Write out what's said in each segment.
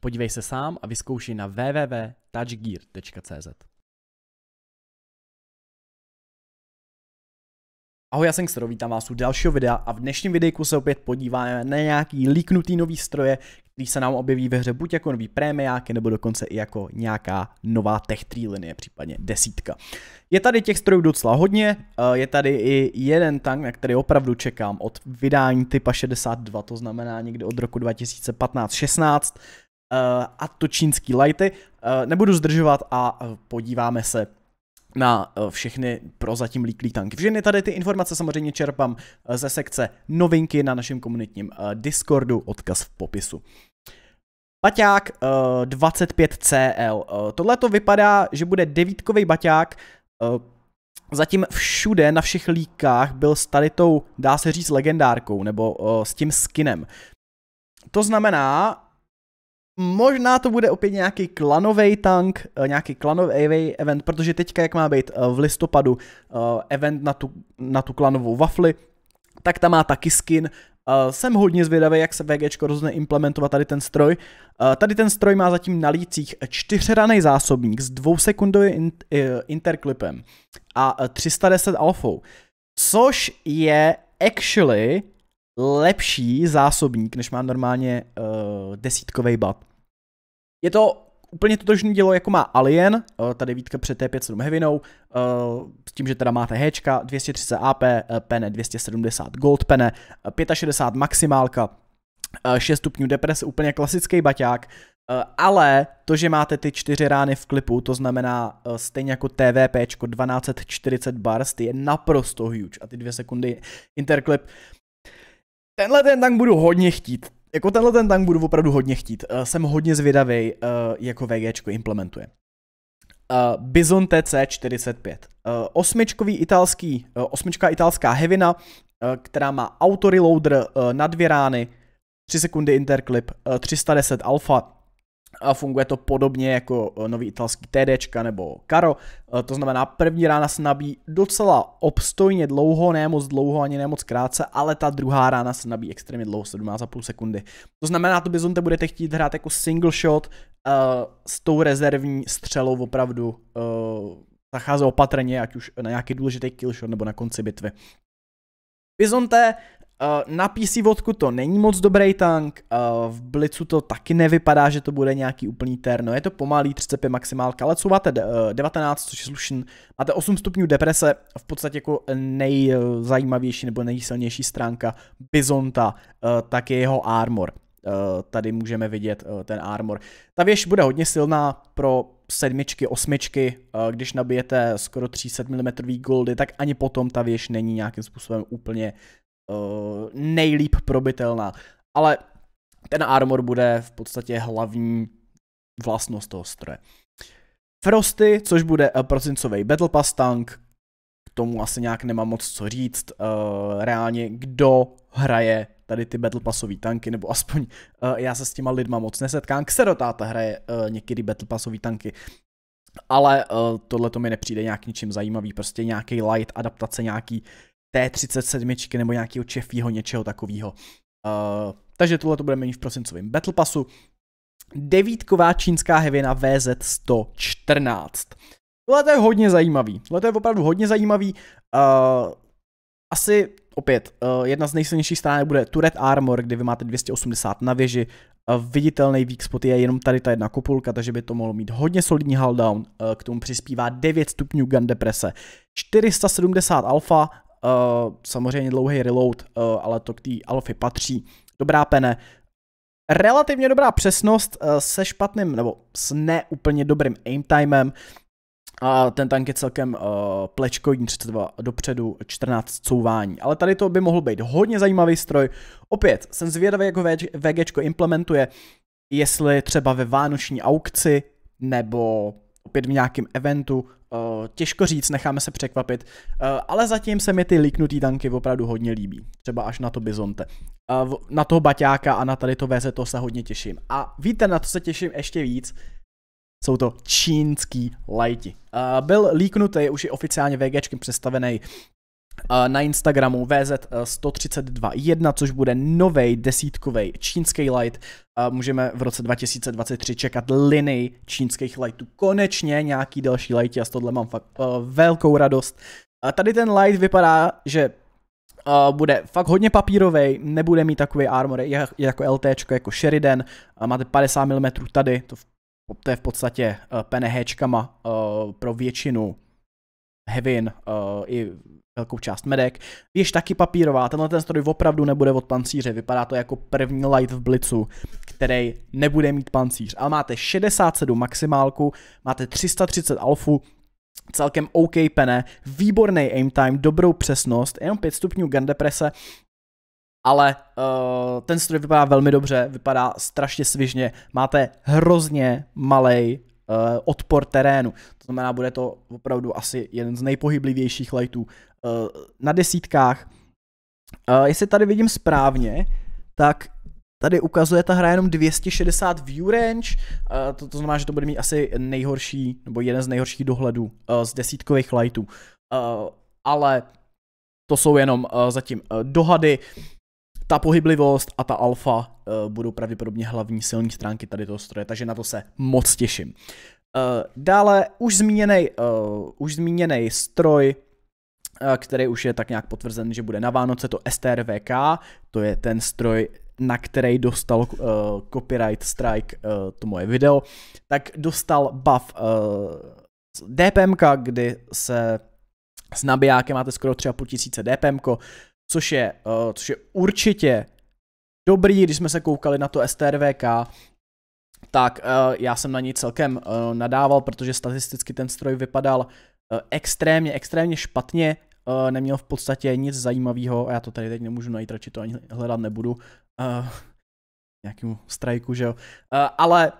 Podívej se sám a vyzkoušej na www.touchgear.cz. Ahoj, já jsem Xero, vítám vás u dalšího videa a v dnešním videjku se opět podíváme na nějaký líknutý nový stroje, který se nám objeví ve hře buď jako nový prémiáky, nebo dokonce i jako nějaká nová tech linie, případně desítka. Je tady těch strojů docela hodně, eh, je tady i jeden tank, na který opravdu čekám od vydání typa 62, to znamená někdy od roku 2015-16, a to čínský lighty. Eh, nebudu zdržovat a eh, podíváme se na eh, všechny prozatím líklý tanky. Všechny tady ty informace samozřejmě čerpám ze sekce novinky na našem komunitním Discordu, odkaz v popisu. Baťák 25CL. Tohle to vypadá, že bude devítkový baťák. Zatím všude na všech líkách byl s tady tou, dá se říct, legendárkou, nebo s tím skinem. To znamená, Možná to bude opět nějaký klanový tank, eh, nějaký klanový event, protože teďka, jak má být eh, v listopadu eh, event na tu, na tu klanovou wafli, tak tam má taky skin. Jsem hodně zvědavý, jak se VG rozhodne implementovat tady ten stroj. Tady ten stroj má zatím na lících čtyřhraný zásobník s dvousekundovým interklipem a 310 alfou, což je actually lepší zásobník, než má normálně uh, desítkový bat. Je to úplně totožné dílo jako má Alien, eh, tady Vítka před T57 Heavinou, eh, s tím, že teda máte H, 230 AP, pene 270 Gold pene, 65 eh, maximálka, 6 stupňů deprese, úplně klasický baťák, ale to, že máte ty čtyři rány v klipu, to znamená stejně jako TVP 1240 bars, ty je naprosto huge a ty dvě sekundy interklip, Tenhle ten tank budu hodně chtít. Jako tenhle ten tank budu opravdu hodně chtít. Uh, jsem hodně zvědavý, uh, eh, jako VGčko implementuje. Uh, Bizon TC45. Uh, osmičkový italský, uh, osmička italská hevina, uh, která má autoreloader uh, na dvě rány, 3 sekundy interclip, uh, 310 alfa, a funguje to podobně jako eh, nový italský TD nebo Karo. Eh, to znamená, první rána se nabí docela obstojně dlouho, ne moc dlouho ani ne moc krátce, ale ta druhá rána se nabí extrémně dlouho, 17,5 sekundy. To znamená, to Bizonte budete chtít hrát jako single shot uh, s tou rezervní střelou opravdu uh, zacházet opatrně, ať už na nějaký důležitý shot nebo na konci bitvy. Bizonte Uh, na PC vodku to není moc dobrý tank, uh, v Blicu to taky nevypadá, že to bude nějaký úplný terno, je to pomalý 35 maximálka, ale máte 19, eh, což je slušen, máte 8 stupňů deprese, v podstatě jako nejzajímavější nebo nejsilnější stránka Bizonta, uh, tak je jeho armor. Tady můžeme vidět ten armor. Ta věž bude hodně silná pro sedmičky, osmičky, když nabijete skoro 300 mm goldy, tak ani potom ta věž není nějakým způsobem úplně uh, nejlíp probitelná. Ale ten armor bude v podstatě hlavní vlastnost toho stroje. Frosty, což bude eh, prosincový Battle Pass tank, k tomu asi nějak nemám moc co říct. Uh, reálně, kdo hraje tady ty Battle Passové tanky, nebo aspoň uh, já se s těma lidma moc nesetkám. Xerotáta hraje uh, někdy Battle Passové tanky, ale uh, tohle to mi nepřijde nějak ničím zajímavý, prostě nějaký light adaptace nějaký T37 nebo nějakého čefího něčeho takového. Uh, eh, takže tohle to bude mít v prosincovém Battle Passu. Devítková čínská hevina VZ114. Tohle je hodně zajímavý. Tohle je opravdu hodně zajímavý. Uh, asi opět, uh, jedna z nejsilnějších stránek bude Turret Armor, kde vy máte 280 na věži. Uh, viditelný weak spot je jenom tady ta jedna kopulka, takže by to mohlo mít hodně solidní hull down. Uh, k tomu přispívá 9 stupňů gun deprese. 470 alfa, Eh, samozřejmě dlouhý reload, uh, ale to k té alfy patří. Dobrá pene, relativně dobrá přesnost uh, se špatným, nebo s neúplně dobrým aim timem, a ten tank je celkem uh, plečkový, 32 dopředu, 14 couvání. Ale tady to by mohl být hodně zajímavý stroj. Opět, jsem zvědavý, jak ho VGčko implementuje, jestli třeba ve vánoční aukci nebo opět v nějakém eventu těžko říct, necháme se překvapit, ale zatím se mi ty líknutý tanky opravdu hodně líbí, třeba až na to Bizonte. na toho Baťáka a na tady to VZ to se hodně těším. A víte, na to se těším ještě víc? Jsou to čínský lajti. Byl líknutý, už je oficiálně VGčkem představený na Instagramu VZ132.1, což bude nový desítkový čínský light. Můžeme v roce 2023 čekat linii čínských lightů. Konečně nějaký další light, já z tohle mám fakt eh, velkou radost. Tady ten light vypadá, že eh, bude fakt hodně papírový, nebude mít takový armory. jako LT, jako Sheridan, máte 50 mm tady, to, je v podstatě uh, eh, PNH pro většinu hevin uh, i velkou část medek. Věž taky papírová, tenhle ten stroj opravdu nebude od pancíře, vypadá to jako první light v blicu, který nebude mít pancíř, ale máte 67 maximálku, máte 330 alfu, celkem OK pene, výborný aim time, dobrou přesnost, jenom 5 stupňů gun deprese, ale uh, ten stroj vypadá velmi dobře, vypadá strašně svižně, máte hrozně malý Eh, odpor terénu. To znamená, bude to opravdu asi jeden z nejpohyblivějších lightů eh, na desítkách. Eh, jestli tady vidím správně, tak Tady ukazuje ta hra jenom 260 view range, to, to znamená, že to bude mít asi nejhorší, nebo jeden z nejhorších dohledů z desítkových lightů. Ale to jsou jenom zatím dohady ta pohyblivost a ta alfa eh, budou pravděpodobně hlavní silní stránky tady toho stroje, takže na to se moc těším. Eh, dále už zmíněný, eh, už zmíněný stroj který už je tak nějak potvrzen, že bude na Vánoce, to STRVK, to je ten stroj, na který dostal uh, copyright strike uh, to moje video, tak dostal buff uh, DPMka, kdy se s nabijákem máte skoro 3,5 půl tisíce DPM, což je, uh, což je určitě dobrý, když jsme se koukali na to STRVK, tak uh, já jsem na něj celkem uh, nadával, protože statisticky ten stroj vypadal uh, extrémně, extrémně špatně, uh, neměl v podstatě nic zajímavého a já to tady teď nemůžu najít, radši to ani hledat nebudu. Uh, nějakému strajku, že jo. Uh, ale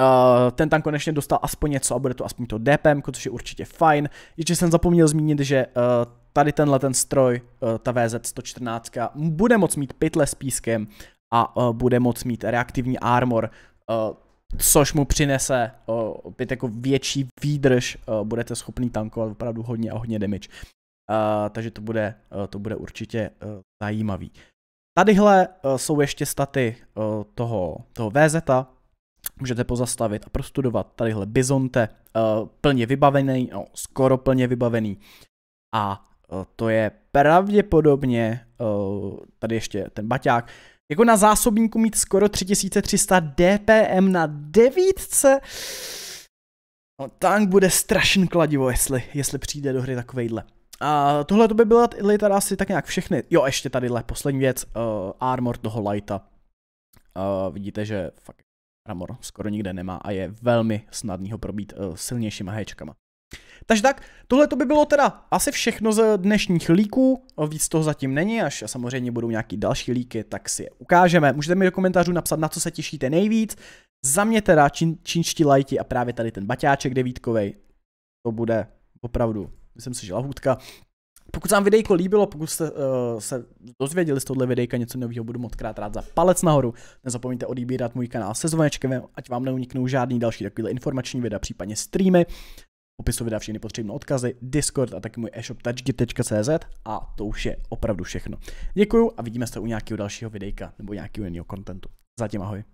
Uh, ten tam konečně dostal aspoň něco a bude to aspoň to DPM, což je určitě fajn. Ještě jsem zapomněl zmínit, že uh, tady tenhle ten stroj, eh, ta VZ114, bude moc mít pytle s pískem a eh, bude moc mít reaktivní armor, eh, což mu přinese opět jako větší výdrž, budete schopný tankovat opravdu hodně a hodně damage. Takže to bude, to bude určitě zajímavý. Tadyhle jsou ještě staty toho, toho VZ, -a. můžete pozastavit a prostudovat tadyhle Bizonte, plně vybavený, no, skoro plně vybavený a Eh, to je pravděpodobně, eh, tady ještě ten baťák, jako na zásobníku mít skoro 3300 DPM na devítce, no tank bude strašně kladivo, jestli, jestli přijde do hry takovejhle. A tohle to by byla tady asi tak nějak všechny. Jo, ještě tadyhle poslední věc, uh, armor toho lighta. Uh, vidíte, že fakt armor skoro nikde nemá a je velmi snadný ho probít uh, silnějšíma hečkama. Takže tak, tohle to by bylo teda asi všechno z dnešních líků, víc toho zatím není, až samozřejmě budou nějaký další líky, tak si je ukážeme. Můžete mi do komentářů napsat, na co se těšíte nejvíc. Za mě teda čin, čínští lajti a právě tady ten baťáček devítkovej, to bude opravdu, myslím si, že lahůdka. Pokud se vám videjko líbilo, pokud jste uh, se dozvěděli z tohle videjka něco nového, budu moc krát rád za palec nahoru. Nezapomeňte odbírat můj kanál se zvonečkem, ať vám neuniknou žádný další takovýhle informační videa, případně streamy popisu videa všechny potřebné odkazy, Discord a taky můj e-shop touchgip.cz a to už je opravdu všechno. Děkuju a vidíme se u nějakého dalšího videjka nebo nějakého jiného kontentu. Zatím ahoj.